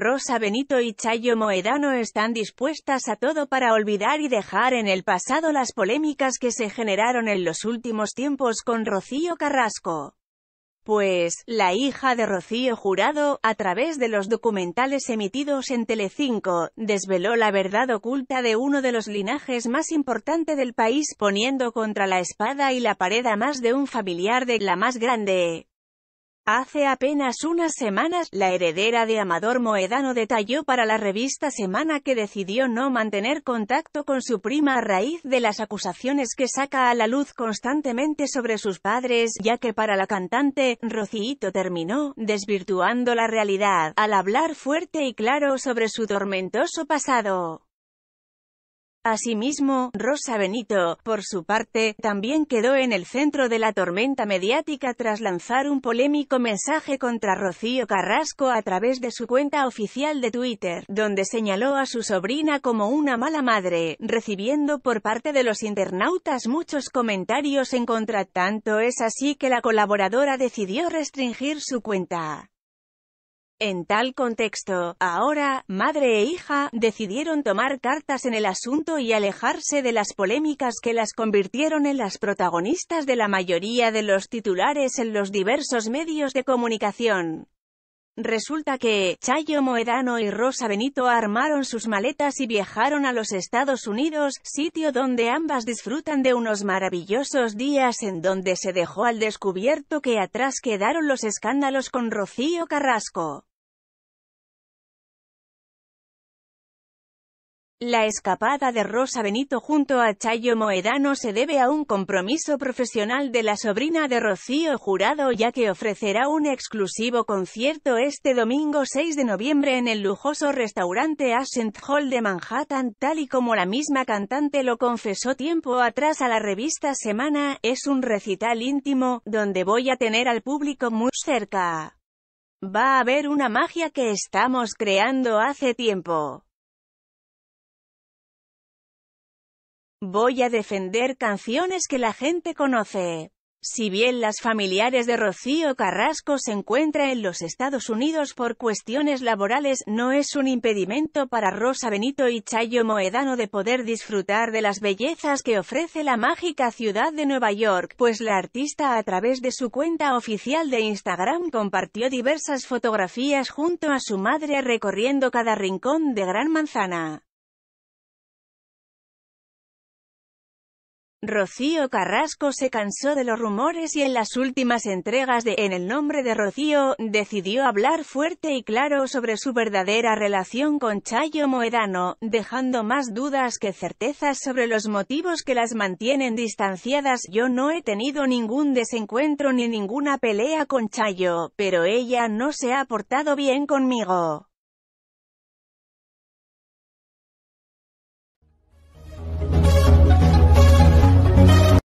Rosa Benito y Chayo Moedano están dispuestas a todo para olvidar y dejar en el pasado las polémicas que se generaron en los últimos tiempos con Rocío Carrasco. Pues, la hija de Rocío Jurado, a través de los documentales emitidos en Telecinco, desveló la verdad oculta de uno de los linajes más importantes del país poniendo contra la espada y la pared a más de un familiar de la más grande. Hace apenas unas semanas, la heredera de Amador Moedano detalló para la revista Semana que decidió no mantener contacto con su prima a raíz de las acusaciones que saca a la luz constantemente sobre sus padres, ya que para la cantante, Rocíito terminó desvirtuando la realidad, al hablar fuerte y claro sobre su tormentoso pasado. Asimismo, Rosa Benito, por su parte, también quedó en el centro de la tormenta mediática tras lanzar un polémico mensaje contra Rocío Carrasco a través de su cuenta oficial de Twitter, donde señaló a su sobrina como una mala madre, recibiendo por parte de los internautas muchos comentarios en contra. Tanto es así que la colaboradora decidió restringir su cuenta. En tal contexto, ahora, madre e hija, decidieron tomar cartas en el asunto y alejarse de las polémicas que las convirtieron en las protagonistas de la mayoría de los titulares en los diversos medios de comunicación. Resulta que, Chayo Moedano y Rosa Benito armaron sus maletas y viajaron a los Estados Unidos, sitio donde ambas disfrutan de unos maravillosos días en donde se dejó al descubierto que atrás quedaron los escándalos con Rocío Carrasco. La escapada de Rosa Benito junto a Chayo Moedano se debe a un compromiso profesional de la sobrina de Rocío Jurado ya que ofrecerá un exclusivo concierto este domingo 6 de noviembre en el lujoso restaurante Ascent Hall de Manhattan, tal y como la misma cantante lo confesó tiempo atrás a la revista Semana, es un recital íntimo, donde voy a tener al público muy cerca. Va a haber una magia que estamos creando hace tiempo. Voy a defender canciones que la gente conoce. Si bien las familiares de Rocío Carrasco se encuentran en los Estados Unidos por cuestiones laborales, no es un impedimento para Rosa Benito y Chayo Moedano de poder disfrutar de las bellezas que ofrece la mágica ciudad de Nueva York, pues la artista a través de su cuenta oficial de Instagram compartió diversas fotografías junto a su madre recorriendo cada rincón de Gran Manzana. Rocío Carrasco se cansó de los rumores y en las últimas entregas de En el nombre de Rocío, decidió hablar fuerte y claro sobre su verdadera relación con Chayo Moedano, dejando más dudas que certezas sobre los motivos que las mantienen distanciadas. Yo no he tenido ningún desencuentro ni ninguna pelea con Chayo, pero ella no se ha portado bien conmigo.